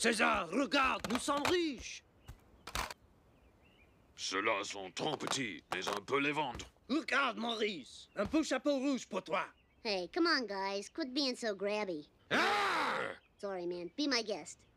César, regarde, nous sommes riches Ceux-là sont trop petits, mais on peut les vendre. Regarde, Maurice, un peu chapeau rouge pour toi. Hey, come on, guys, quit being so grabby. Ah! Sorry, man, be my guest.